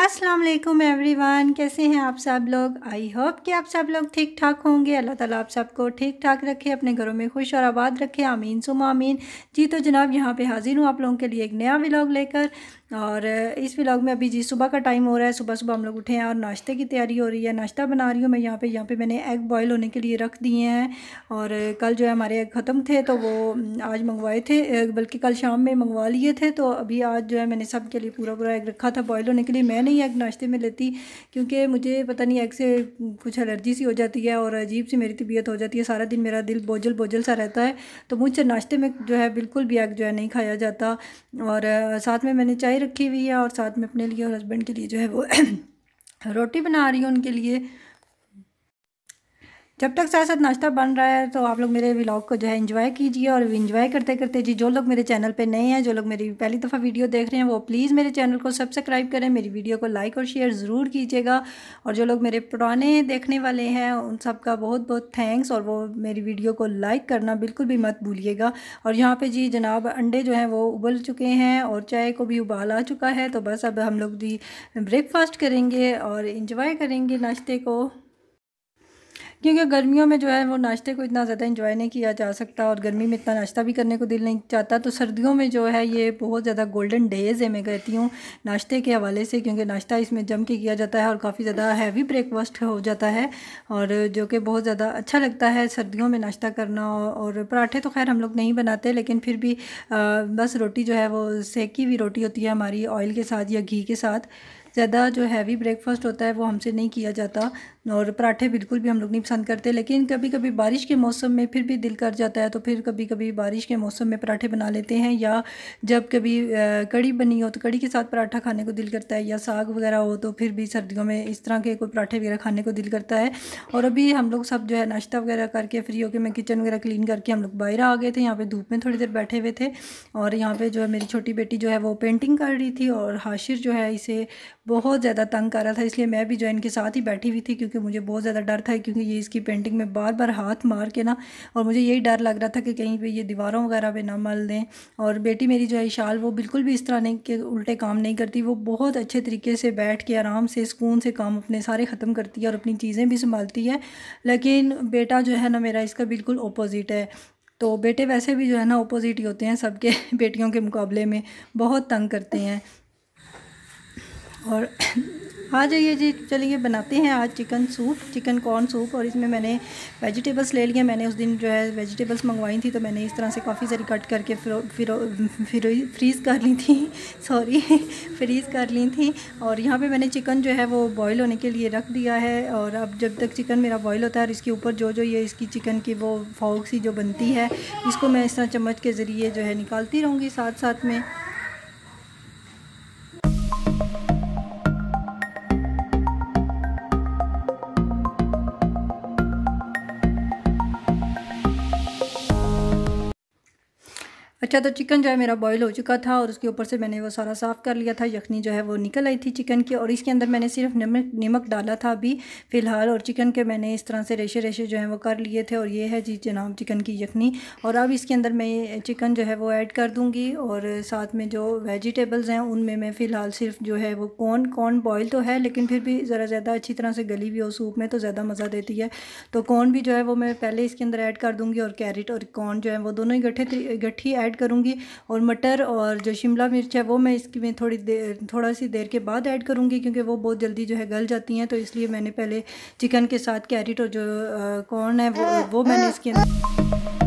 अस्सलाम वालेकुम एवरीवन कैसे हैं आप सब लोग आई होप कि आप सब लोग ठीक ठाक होंगे अल्लाह ताला आप सबको ठीक ठाक रखे अपने घरों में खुश और आबाद रखे आमीन सुम आमीन जी तो जनाब यहाँ पे हाज़िर हूँ आप लोगों के लिए एक नया व्लॉग लेकर और इस व्लॉग में अभी जी सुबह का टाइम हो रहा है सुबह सुबह हम लोग उठे हैं और नाश्ते की तैयारी हो रही है नाश्ता बना रही हूँ मैं यहाँ पर यहाँ पर मैंने एग बॉयल होने के लिए रख दिए हैं और कल जो है हमारे एग ख़त्म थे तो वो आज मंगवाए थे बल्कि कल शाम में मंगवा लिए थे तो अभी आज जो है मैंने सब के लिए पूरा पूरा एग रखा था बॉयल होने के लिए मैं मैं नहीं एग नाश्ते में लेती क्योंकि मुझे पता नहीं एग से कुछ एलर्जी सी हो जाती है और अजीब सी मेरी तबीयत हो जाती है सारा दिन मेरा दिल बोझल बोझल सा रहता है तो मुझसे नाश्ते में जो है बिल्कुल भी एग जो है नहीं खाया जाता और साथ में मैंने चाय रखी हुई है और साथ में अपने लिए और हस्बैंड के लिए जो है वो रोटी बना रही हूँ उनके लिए जब तक साथ साथ नाश्ता बन रहा है तो आप लोग मेरे व्लॉग को जो है इन्जॉय कीजिए और इन्जॉय करते करते जी जो लोग मेरे चैनल पे नए हैं जो लोग मेरी पहली दफ़ा वीडियो देख रहे हैं वो प्लीज़ मेरे चैनल को सब्सक्राइब करें मेरी वीडियो को लाइक और शेयर ज़रूर कीजिएगा और जो लोग मेरे पुराने देखने वाले हैं उन सब का बहुत बहुत थैंक्स और वो मेरी वीडियो को लाइक करना बिल्कुल भी मत भूलिएगा और यहाँ पर जी जनाब अंडे जो हैं वो उबल चुके हैं और चाय को भी उबाल आ चुका है तो बस अब हम लोग जी ब्रेकफास्ट करेंगे और इन्जॉय करेंगे नाश्ते को क्योंकि गर्मियों में जो है वो नाश्ते को इतना ज़्यादा इंजॉय नहीं किया जा सकता और गर्मी में इतना नाश्ता भी करने को दिल नहीं चाहता तो सर्दियों में जो है ये बहुत ज़्यादा गोल्डन डेज़ है मैं कहती हूँ नाश्ते के हवाले से क्योंकि नाश्ता इसमें जम के किया जाता है और काफ़ी ज़्यादा हैवी ब्रेकफास्ट हो जाता है और जो कि बहुत ज़्यादा अच्छा लगता है सर्दियों में नाश्ता करना और पराठे तो खैर हम लोग नहीं बनाते लेकिन फिर भी बस रोटी जो है वो सेकी हुई रोटी होती है हमारी ऑयल के साथ या घी के साथ ज़्यादा जो हैवी ब्रेकफास्ट होता है वो हमसे नहीं किया जाता और पराठे बिल्कुल भी हम लोग नहीं पसंद करते लेकिन कभी कभी बारिश के मौसम में फिर भी दिल कर जाता है तो फिर कभी कभी बारिश के मौसम में पराठे बना लेते हैं या जब कभी कड़ी बनी हो तो कड़ी के साथ पराठा खाने को दिल करता है या साग वगैरह हो तो फिर भी सर्दियों में इस तरह के कोई पराठे वगैरह खाने को दिल करता है और अभी हम लोग सब जो है नाश्ता वगैरह करके फ्री होकर मैं किचन वगैरह क्लीन करके हम लोग बाहर आ गए थे यहाँ पर धूप में थोड़ी देर बैठे हुए थे और यहाँ पर जो है मेरी छोटी बेटी जो है वो पेंटिंग कर रही थी और हाशिर जो है इसे बहुत ज़्यादा तंग कर रहा था इसलिए मैं भी जो इनके साथ ही बैठी हुई थी क्योंकि मुझे बहुत ज़्यादा डर था क्योंकि ये इसकी पेंटिंग में बार बार हाथ मार के ना और मुझे यही डर लग रहा था कि कहीं पर ये दीवारों वगैरह पर ना मल दें और बेटी मेरी जो है शाल वो बिल्कुल भी इस तरह नहीं के उल्टे काम नहीं करती वो बहुत अच्छे तरीके से बैठ के आराम से सुकून से काम अपने सारे ख़त्म करती है और अपनी चीज़ें भी संभालती है लेकिन बेटा जो है ना मेरा इसका बिल्कुल अपोज़िट है तो बेटे वैसे भी जो है ना अपोज़िट ही होते हैं सबके बेटियों के मुकाबले में बहुत तंग करते हैं और आ जाइए जी चलिए बनाते हैं आज chicken soup chicken corn soup और इसमें मैंने वेजिटेबल्स ले लिए मैंने उस दिन जो है वेजिटेबल्स मंगवाई थी तो मैंने इस तरह से काफ़ी सारी कट करके फिर फिर फ्रीज़ कर ली थी सॉरी फ्रीज़ कर ली थी और यहाँ पे मैंने चिकन जो है वो बॉईल होने के लिए रख दिया है और अब जब तक चिकन मेरा बॉयल होता है और इसके ऊपर जो जो ये इसकी चिकन की वो फॉक सी जो बनती है इसको मैं इस तरह चम्मच के ज़रिए जो है निकालती रहूँगी साथ साथ में अच्छा तो चिकन जो है मेरा बॉईल हो चुका था और उसके ऊपर से मैंने वो सारा साफ़ कर लिया था यखनी जो है वो निकल आई थी चिकन की और इसके अंदर मैंने सिर्फ नमक नमक डाला था अभी फ़िलहाल और चिकन के मैंने इस तरह से रेशे रेशे जो है वो कर लिए थे और ये है जी जनाब चिकन की यखनी और अब इसके अंदर मैं चिकन जो है वो ऐड कर दूँगी और साथ में जो वेजिटेबल्स हैं उनमें मैं फ़िलहाल सिर्फ जो है वो कॉर्न कॉर्न बॉयल तो है लेकिन फिर भी ज़रा ज़्यादा अच्छी तरह से गली हुई हो सूप में तो ज़्यादा मज़ा देती है तो कॉर्न भी जो है वो मैं पहले इसके अंदर ऐड कर दूँगी और कैरेट और कॉर्न जो है वो दोनों ही गठे गठी ऐड करूँगी और मटर और जो शिमला मिर्च है वो मैं इसकी में थोड़ी देर थोड़ा सी देर के बाद ऐड करूँगी क्योंकि वो बहुत जल्दी जो है गल जाती हैं तो इसलिए मैंने पहले चिकन के साथ कैरेट और जो कॉर्न है वो वो मैंने इसके अंदर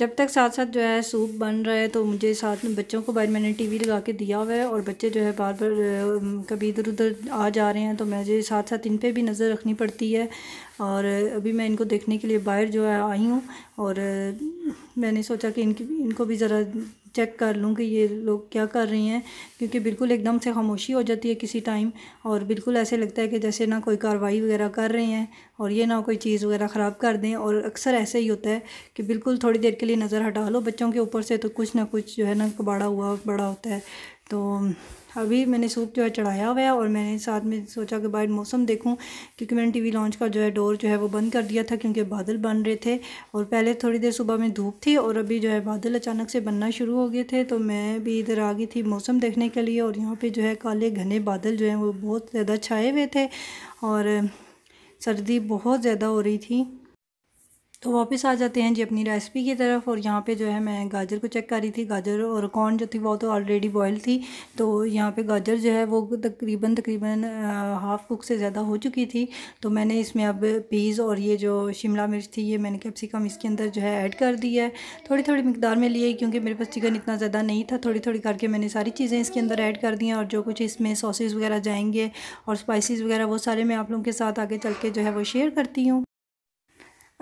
जब तक साथ साथ जो है सूप बन रहा है तो मुझे साथ में बच्चों को बाहर मैंने टीवी लगा के दिया हुआ है और बच्चे जो है बार बार कभी इधर उधर आ जा रहे हैं तो मुझे साथ साथ इन पर भी नज़र रखनी पड़ती है और अभी मैं इनको देखने के लिए बाहर जो है आई हूँ और मैंने सोचा कि इनकी इनको भी ज़रा चेक कर लूँ कि ये लोग क्या कर रहे हैं क्योंकि बिल्कुल एकदम से खामोशी हो जाती है किसी टाइम और बिल्कुल ऐसे लगता है कि जैसे ना कोई कार्रवाई वगैरह कर रहे हैं और ये ना कोई चीज़ वगैरह ख़राब कर दें और अक्सर ऐसे ही होता है कि बिल्कुल थोड़ी देर के लिए नज़र हटा लो बच्चों के ऊपर से तो कुछ ना कुछ जो है ना कबाड़ा हुआ बड़ा होता है तो अभी मैंने सूप जो है चढ़ाया हुआ है और मैंने साथ में सोचा कि बाहर मौसम देखूं क्योंकि मैंने टीवी लॉन्च का जो है डोर जो है वो बंद कर दिया था क्योंकि बादल बन रहे थे और पहले थोड़ी देर सुबह में धूप थी और अभी जो है बादल अचानक से बनना शुरू हो गए थे तो मैं भी इधर आ गई थी मौसम देखने के लिए और यहाँ पर जो है काले घने बादल जो हैं वो बहुत ज़्यादा छाए हुए थे और सर्दी बहुत ज़्यादा हो रही थी तो वापस आ जाते हैं जी अपनी रेसिपी की तरफ और यहाँ पे जो है मैं गाजर को चेक कर रही थी गाजर और कॉर्न जो थी वो तो ऑलरेडी बॉयल थी तो यहाँ पे गाजर जो है वो तकरीबन तकरीबन हाफ़ कुक से ज़्यादा हो चुकी थी तो मैंने इसमें अब पीज़ और ये जो शिमला मिर्च थी ये मैंने कैप्सिकम इसके अंदर जो है ऐड कर दी है थोड़ी थोड़ी मकदार में लिए क्योंकि मेरे पास चिकन इतना ज़्यादा नहीं था थोड़ी थोड़ी करके मैंने सारी चीज़ें इसके अंदर ऐड कर दी हैं और जो कुछ इसमें सॉसेज़ वगैरह जाएंगे और स्पाइसिस वगैरह वो सारे मैं आप लोगों के साथ आगे चल के जो है वो शेयर करती हूँ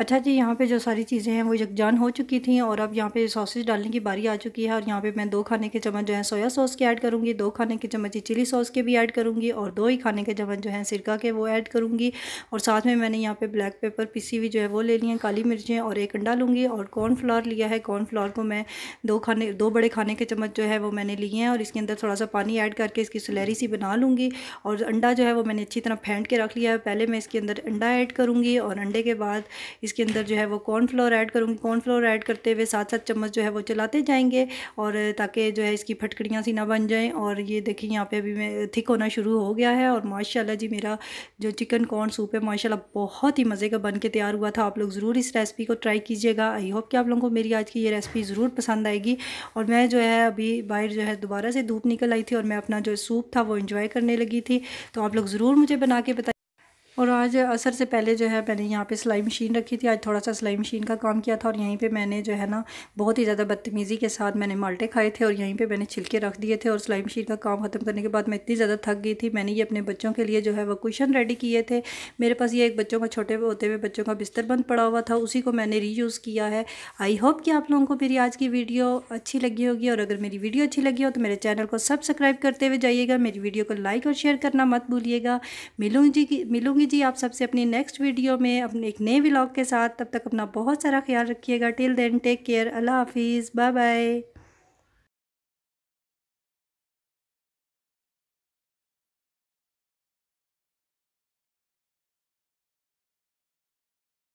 अच्छा जी यहाँ पे जो सारी चीज़ें हैं वो यकजान हो चुकी थी और अब यहाँ पे सॉसेज डालने की बारी आ चुकी है और यहाँ पे मैं दो खाने के चम्मच जो है सोया सॉस के ऐड करूँगी दो खाने के चम्मच चिली सॉस के भी ऐड करूँगी और दो ही खाने के चम्मच जो है सिरका के वो ऐड करूँगी और साथ में मैंने यहाँ पर ब्लैक पेपर पीसी हुई जो है वो ले ली है काली मिर्चें और एक अंडा लूँगी और कॉर्नफ्लावर लिया है कॉर्नफ्लावर को मैं दो खाने दो बड़े खाने के चम्मच जो है वो मैंने लिए हैं और इसके अंदर थोड़ा सा पानी ऐड करके इसकी सुलहरी सी बना लूँगी और अंडा जो है वो मैंने अच्छी तरह फेंट के रख लिया है पहले मैं इसके अंदर अंडा ऐड करूँगी और अंडे के बाद इसके अंदर जो है वो कॉर्नफ्लोर ऐड करूँगी कॉर्नफ्लोर ऐड करते हुए साथ साथ चम्मच जो है वो चलाते जाएंगे और ताकि जो है इसकी फटकड़ियाँ सी ना बन जाएँ और ये देखिए यहाँ पे अभी मैं थिक होना शुरू हो गया है और माशाला जी मेरा जो चिकन कॉर्न सूप है माशा बहुत ही मज़े का बन के तैयार हुआ था आप लोग ज़रूर इस रेसिपी को ट्राई कीजिएगा आई होप कि आप लोगों को मेरी आज की ये रेसिपी ज़रूर पसंद आएगी और मैं जो है अभी बाहर जो है दोबारा से धूप निकल आई थी और मैं अपना जो सूप था वो इन्जॉय करने लगी थी तो आप लोग ज़रूर मुझे बना के बताए और आज असर से पहले जो है मैंने यहाँ पे सिलाई मशीन रखी थी आज थोड़ा सा सिलाई मशीन का काम किया था और यहीं पे मैंने जो है ना बहुत ही ज़्यादा बदतमीज़ी के साथ मैंने माल्टे खाए थे और यहीं पे मैंने छिलके रख दिए थे और सिलाई मशीन का काम ख़त्म करने के बाद मैं इतनी ज़्यादा थक गई थी मैंने ये अपने बच्चों के लिए जो है वो कुशन रेडी किए थे मेरे पास ये एक बच्चों का छोटे होते हुए बच्चों का बिस्तर बंद पड़ा हुआ था उसी को मैंने रीयूज़ किया है आई होप कि आप लोगों को मेरी आज की वीडियो अच्छी लगी होगी और अगर मेरी वीडियो अच्छी लगी हो तो मेरे चैनल को सब्सक्राइब करते हुए जाइएगा मेरी वीडियो को लाइक और शेयर करना मत भूलिएगा मिलूँगी मिलूँगी मिलूंगी जी आप सबसे अपनी नेक्स्ट वीडियो में अपने एक नए व्लॉग के साथ तब तक अपना बहुत सारा ख्याल रखिएगा टिल देन टेक केयर अल्लाह हाफिज़ बाय बाय